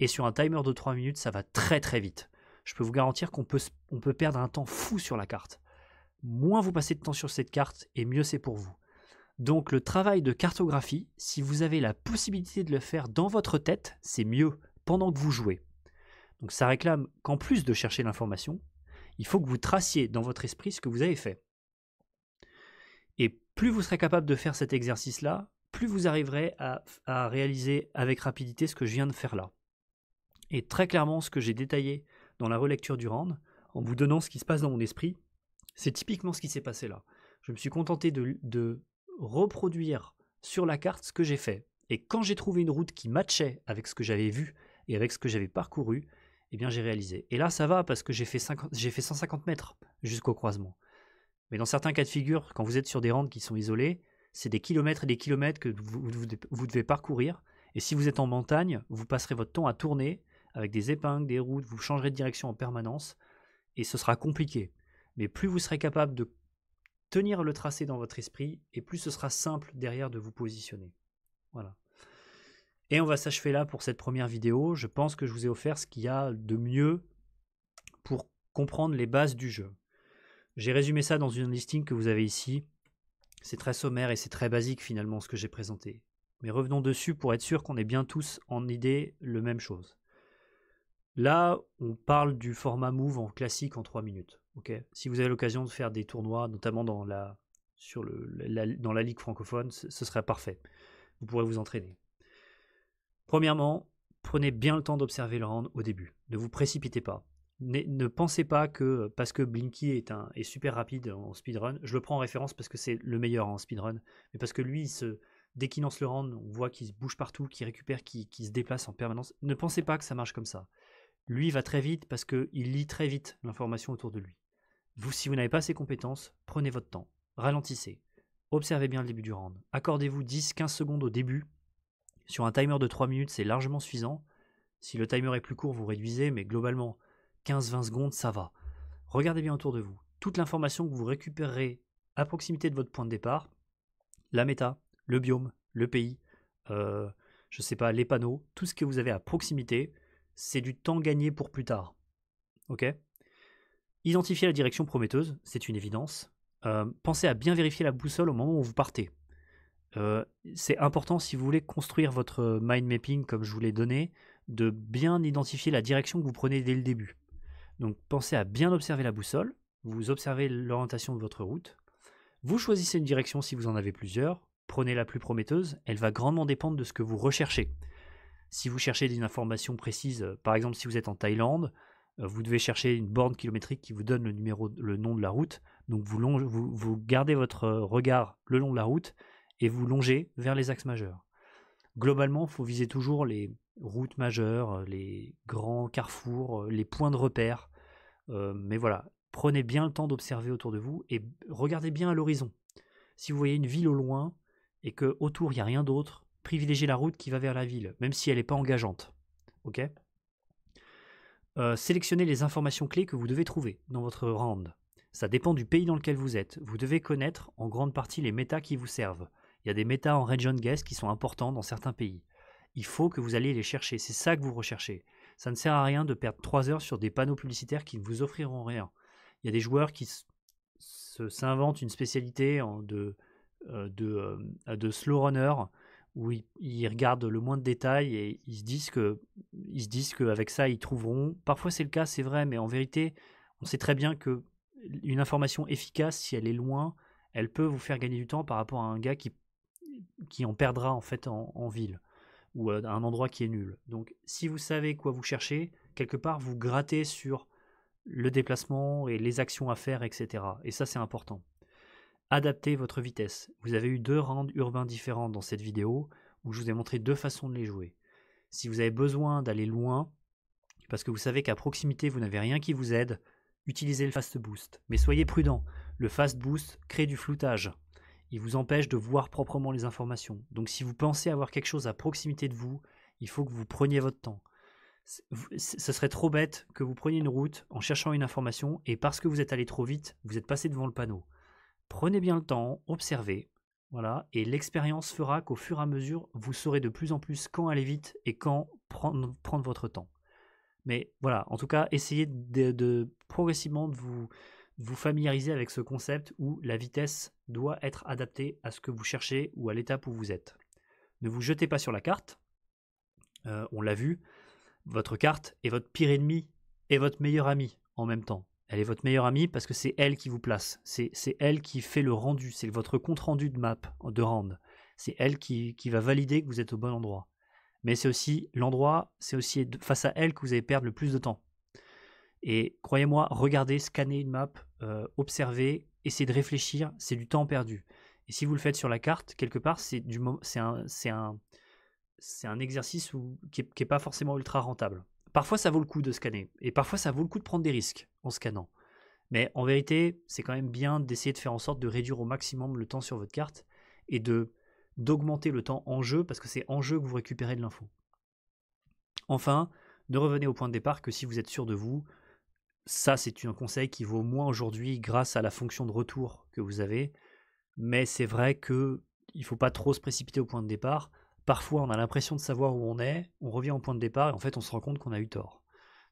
Et sur un timer de 3 minutes, ça va très très vite je peux vous garantir qu'on peut, perdre un temps fou sur la carte. Moins vous passez de temps sur cette carte, et mieux c'est pour vous. Donc le travail de cartographie, si vous avez la possibilité de le faire dans votre tête, c'est mieux pendant que vous jouez. Donc ça réclame qu'en plus de chercher l'information, il faut que vous traciez dans votre esprit ce que vous avez fait. Et plus vous serez capable de faire cet exercice-là, plus vous arriverez à, réaliser avec rapidité ce que je viens de faire là. Et très clairement, ce que j'ai détaillé dans la relecture du RAND, en vous donnant ce qui se passe dans mon esprit. C'est typiquement ce qui s'est passé là. Je me suis contenté de, reproduire sur la carte ce que j'ai fait. Et quand j'ai trouvé une route qui matchait avec ce que j'avais vu et avec ce que j'avais parcouru, eh bien j'ai réalisé. Et là, ça va parce que j'ai fait, fait 150 mètres jusqu'au croisement. Mais dans certains cas de figure, quand vous êtes sur des randes qui sont isolées, c'est des kilomètres et des kilomètres que vous, devez parcourir. Et si vous êtes en montagne, vous passerez votre temps à tourner avec des épingles, des routes, vous changerez de direction en permanence et ce sera compliqué. Mais plus vous serez capable de tenir le tracé dans votre esprit et plus ce sera simple derrière de vous positionner. Voilà. Et on va s'achever là pour cette première vidéo. Je pense que je vous ai offert ce qu'il y a de mieux pour comprendre les bases du jeu. J'ai résumé ça dans une listing que vous avez ici. C'est très sommaire et c'est très basique finalement ce que j'ai présenté. Mais revenons dessus pour être sûr qu'on ait bien tous en idée le même chose. Là, on parle du format move en classique en 3 minutes. si vous avez l'occasion de faire des tournois, notamment dans la, sur dans la ligue francophone, ce, serait parfait. Vous pourrez vous entraîner. Premièrement, prenez bien le temps d'observer le round au début. Ne vous précipitez pas. Ne, pensez pas que parce que Blinky est, un, est super rapide en speedrun, je le prends en référence parce que c'est le meilleur en speedrun, mais parce que lui, dès qu'il lance le round, on voit qu'il se bouge partout, qu'il récupère, qu'il se déplace en permanence. Ne pensez pas que ça marche comme ça. Lui va très vite parce qu'il lit très vite l'information autour de lui. Vous, si vous n'avez pas ces compétences, prenez votre temps, ralentissez, observez bien le début du round. Accordez-vous 10-15 secondes au début. Sur un timer de 3 minutes, c'est largement suffisant. Si le timer est plus court, vous réduisez, mais globalement, 15-20 secondes, ça va. Regardez bien autour de vous. Toute l'information que vous récupérez à proximité de votre point de départ, la méta, le biome, le pays, euh, je ne sais pas, les panneaux, tout ce que vous avez à proximité, c'est du temps gagné pour plus tard. Ok Identifier la direction prometteuse, c'est une évidence. Euh, pensez à bien vérifier la boussole au moment où vous partez. Euh, c'est important si vous voulez construire votre mind mapping comme je vous l'ai donné, de bien identifier la direction que vous prenez dès le début. Donc pensez à bien observer la boussole, vous observez l'orientation de votre route, vous choisissez une direction si vous en avez plusieurs, prenez la plus prometteuse, elle va grandement dépendre de ce que vous recherchez. Si vous cherchez des informations précises, euh, par exemple si vous êtes en Thaïlande, euh, vous devez chercher une borne kilométrique qui vous donne le, numéro, le nom de la route. Donc vous, vous, gardez votre euh, regard le long de la route et vous longez vers les axes majeurs. Globalement, il faut viser toujours les routes majeures, les grands carrefours, les points de repère. mais voilà, prenez bien le temps d'observer autour de vous et regardez bien à l'horizon. Si vous voyez une ville au loin et que autour il n'y a rien d'autre, privilégier la route qui va vers la ville, même si elle n'est pas engageante. Ok euh, Sélectionnez les informations clés que vous devez trouver dans votre round. Ça dépend du pays dans lequel vous êtes. Vous devez connaître en grande partie les métas qui vous servent. Il y a des métas en region guess qui sont importants dans certains pays. Il faut que vous alliez les chercher. C'est ça que vous recherchez. Ça ne sert à rien de perdre 3 heures sur des panneaux publicitaires qui ne vous offriront rien. Il y a des joueurs qui s'inventent une spécialité de, euh, de, euh, de slow runner où ils, regardent le moins de détails et ils se disent que ils se disent qu'avec ça ils trouveront. Parfois c'est le cas, c'est vrai, mais en vérité, on sait très bien que une information efficace, si elle est loin, elle peut vous faire gagner du temps par rapport à un gars qui qui en perdra en fait en, en ville ou euh, à un endroit qui est nul. Donc si vous savez quoi vous cherchez, quelque part vous grattez sur le déplacement et les actions à faire, etc. Et ça c'est important adaptez votre vitesse. Vous avez eu deux rounds urbains différents dans cette vidéo où je vous ai montré deux façons de les jouer. Si vous avez besoin d'aller loin, parce que vous savez qu'à proximité vous n'avez rien qui vous aide, utilisez le fast boost. Mais soyez prudent, le fast boost crée du floutage. Il vous empêche de voir proprement les informations. Donc si vous pensez avoir quelque chose à proximité de vous, il faut que vous preniez votre temps. Ce serait trop bête que vous preniez une route en cherchant une information et parce que vous êtes allé trop vite, vous êtes passé devant le panneau. Prenez bien le temps, observez, voilà, et l'expérience fera qu'au fur et à mesure, vous saurez de plus en plus quand aller vite et quand prendre, votre temps. Mais voilà, en tout cas, essayez de, progressivement de vous, vous familiariser avec ce concept où la vitesse doit être adaptée à ce que vous cherchez ou à l'étape où vous êtes. Ne vous jetez pas sur la carte. Euh, on l'a vu, votre carte est votre pire ennemi et votre meilleur ami en même temps elle est votre meilleure amie parce que c'est elle qui vous place. C'est, elle qui fait le rendu. C'est votre compte rendu de map, de rand. C'est elle qui, va valider que vous êtes au bon endroit. Mais c'est aussi l'endroit, c'est aussi face à elle que vous allez perdre le plus de temps. Et croyez-moi, regarder, scanner une map, euh, observer, essayer de réfléchir, c'est du temps perdu. Et si vous le faites sur la carte, quelque part, c'est, un, un, exercice qui n'est pas forcément ultra rentable. Parfois, ça vaut le coup de scanner. Et parfois, ça vaut le coup de prendre des risques en scannant. Mais en vérité, c'est quand même bien d'essayer de faire en sorte de réduire au maximum le temps sur votre carte et de d'augmenter le temps en jeu parce que c'est en jeu que vous récupérez de l'info. Enfin, ne revenez au point de départ que si vous êtes sûr de vous. Ça, c'est un conseil qui vaut moins aujourd'hui grâce à la fonction de retour que vous avez. Mais c'est vrai que il faut pas trop se précipiter au point de départ. Parfois, on a l'impression de savoir où on est, on revient au point de départ et en fait, on se rend compte qu'on a eu tort.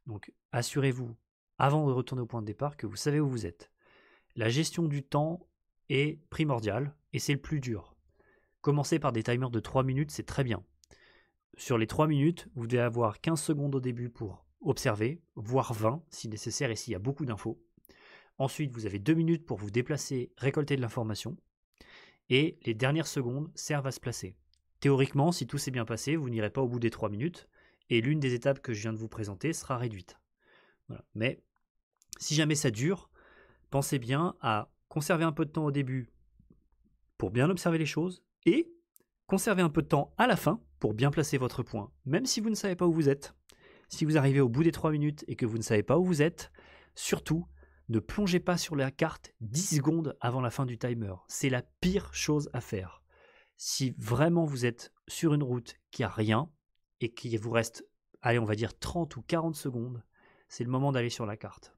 Donc, assurez-vous avant de retourner au point de départ, que vous savez où vous êtes. La gestion du temps est primordiale et c'est le plus dur. Commencez par des timers de 3 minutes, c'est très bien. Sur les 3 minutes, vous devez avoir 15 secondes au début pour observer, voire 20 si nécessaire et s'il y a beaucoup d'infos. Ensuite, vous avez 2 minutes pour vous déplacer, récolter de l'information. Et les dernières secondes servent à se placer. Théoriquement, si tout s'est bien passé, vous n'irez pas au bout des 3 minutes et l'une des étapes que je viens de vous présenter sera réduite. Voilà. Mais si jamais ça dure, pensez bien à conserver un peu de temps au début pour bien observer les choses et conserver un peu de temps à la fin pour bien placer votre point, même si vous ne savez pas où vous êtes. Si vous arrivez au bout des 3 minutes et que vous ne savez pas où vous êtes, surtout, ne plongez pas sur la carte 10 secondes avant la fin du timer. C'est la pire chose à faire. Si vraiment vous êtes sur une route qui a rien et qu'il vous reste, allez, on va dire 30 ou 40 secondes, c'est le moment d'aller sur la carte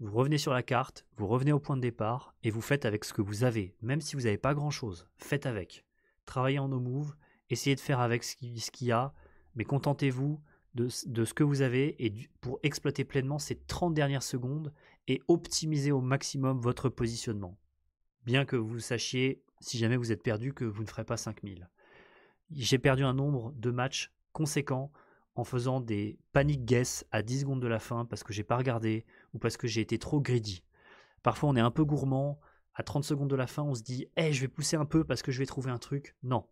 vous revenez sur la carte, vous revenez au point de départ et vous faites avec ce que vous avez. Même si vous n'avez pas grand-chose, faites avec. Travaillez en no move, essayez de faire avec ce qu'il y a, mais contentez-vous de, ce que vous avez et pour exploiter pleinement ces 30 dernières secondes et optimiser au maximum votre positionnement. Bien que vous sachiez, si jamais vous êtes perdu, que vous ne ferez pas 5000. J'ai perdu un nombre de matchs conséquents en faisant des panic guess à 10 secondes de la fin parce que j'ai pas regardé ou parce que j'ai été trop greedy. Parfois, on est un peu gourmand. À 30 secondes de la fin, on se dit Eh, je vais pousser un peu parce que je vais trouver un truc. Non.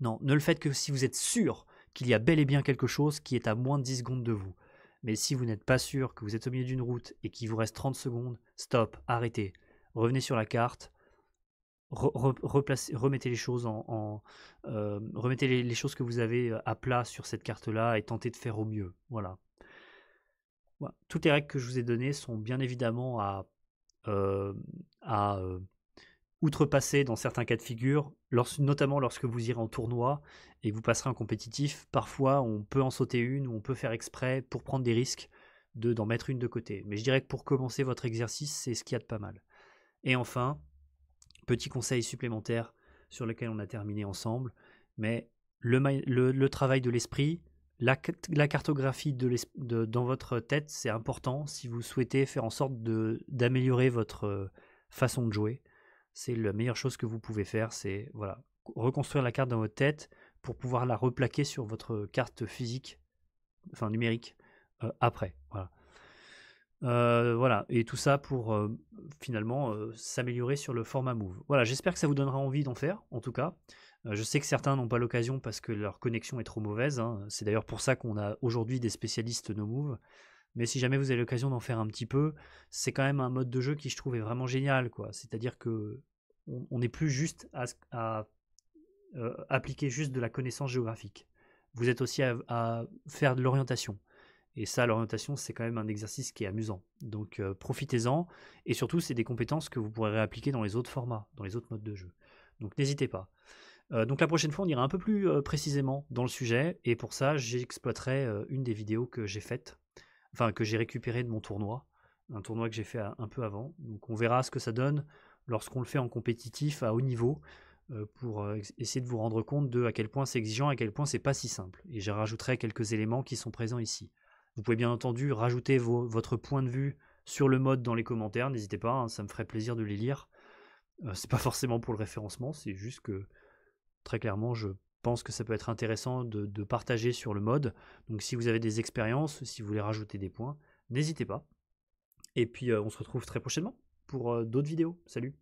Non, ne le faites que si vous êtes sûr qu'il y a bel et bien quelque chose qui est à moins de 10 secondes de vous. Mais si vous n'êtes pas sûr que vous êtes au milieu d'une route et qu'il vous reste 30 secondes, stop, arrêtez. Revenez sur la carte, remettez les choses en, euh, remettez les, les choses que vous avez euh, à plat sur cette carte-là et tentez de faire au mieux. Voilà. Toutes les règles que je vous ai données sont bien évidemment à, euh, euh, outrepasser dans certains cas de figure, notamment lorsque vous irez en tournoi et que vous passerez en compétitif. Parfois, on peut en sauter une ou on peut faire exprès pour prendre des risques de d'en mettre une de côté. Mais je dirais que pour commencer votre exercice, c'est ce qu'il y a de pas mal. Et enfin, petit conseil supplémentaire sur lequel on a terminé ensemble, mais le travail de l'esprit, la, cartographie dans votre tête, c'est important si vous souhaitez faire en sorte d'améliorer votre euh, façon de jouer. C'est la meilleure chose que vous pouvez faire, c'est voilà, reconstruire la carte dans votre tête pour pouvoir la replaquer sur votre carte physique, enfin numérique, euh, après. Euh, voilà. et tout ça pour finalement s'améliorer sur le format Move. Voilà, j'espère que ça vous donnera envie d'en faire, en tout cas. Euh, je sais que certains n'ont pas l'occasion parce que leur connexion est trop mauvaise. Hein. C'est d'ailleurs pour ça qu'on a aujourd'hui des spécialistes no move. Mais si jamais vous avez l'occasion d'en faire un petit peu, c'est quand même un mode de jeu qui je trouve est vraiment génial. C'est-à-dire que on n'est plus juste à, euh, appliquer juste de la connaissance géographique. Vous êtes aussi à, faire de l'orientation. Et ça, l'orientation, c'est quand même un exercice qui est amusant. Donc euh, profitez-en. Et surtout, c'est des compétences que vous pourrez réappliquer dans les autres formats, dans les autres modes de jeu. Donc n'hésitez pas. Euh, donc la prochaine fois, on ira un peu plus euh, précisément dans le sujet. Et pour ça, j'exploiterai euh, une des vidéos que j'ai faites, enfin que j'ai récupérée de mon tournoi, un tournoi que j'ai fait un peu avant. Donc on verra ce que ça donne lorsqu'on le fait en compétitif à haut niveau pour essayer de vous rendre compte de à quel point c'est exigeant, à quel point c'est pas si simple. Et je rajouterai quelques éléments qui sont présents ici. Vous pouvez bien entendu rajouter votre point de vue sur le mode dans les commentaires, n'hésitez pas, hein, ça me ferait plaisir de les lire. c'est pas forcément pour le référencement, c'est juste que très clairement, je pense que ça peut être intéressant de, partager sur le mode. Donc si vous avez des expériences, si vous voulez rajouter des points, n'hésitez pas. Et puis euh, on se retrouve très prochainement pour euh, d'autres vidéos. Salut